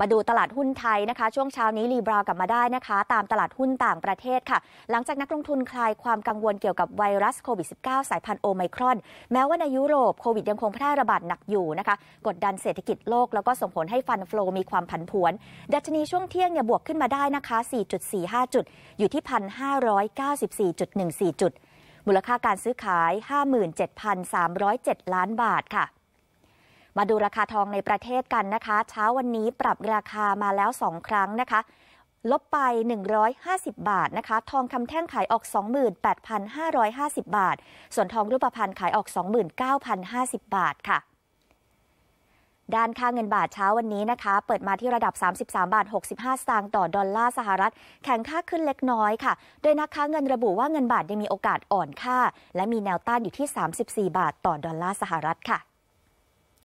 มาดูตลาดหุ้นไทยนะคะ ช่วงเช้านี้รีบราวกลับมาได้นะคะ ตามตลาดหุ้นต่างประเทศค่ะ หลังจากนักลงทุนคลายความกังวลเกี่ยวกับไวรัสโควิด -19 สายพันธุ์โอไมครอน แม้ว่าในยุโรป โควิดยังคงแพร่ระบาดหนักอยู่นะคะกดดันเศรษฐกิจโลกแล้วก็ส่งผลให้ฟันฟลมีความผันผวน ดัชนีช่วงเที่ยงเนี่ยบวกขึ้นมาได้นะคะ4.45 จุดอยู่ที่ 1,594.14 จุดมูลค่าการซื้อขาย 57,307 ล้านบาทค่ะมาดูราคาทองในประเทศกันนะคะ เช้าวันนี้ปรับราคามาแล้ว 2 ครั้งนะคะลบไป 150 บาทนะคะ ทองคำแท่งขายออก 28,550 บาท ส่วนทองรูปพรรณขายออก 29,050 บาทค่ะ ด้านค่าเงินบาทเช้าวันนี้นะคะ เปิดมาที่ระดับ 33บาท65สตางค์ต่อดอลลาร์สหรัฐ แข็งค่าขึ้นเล็กน้อยค่ะโดยนักค้าเงินระบุว่าเงินบาทยังมีโอกาสอ่อนค่า และมีแนวต้านอยู่ที่ 34 บาทต่อดอลลาร์สหรัฐค่ะ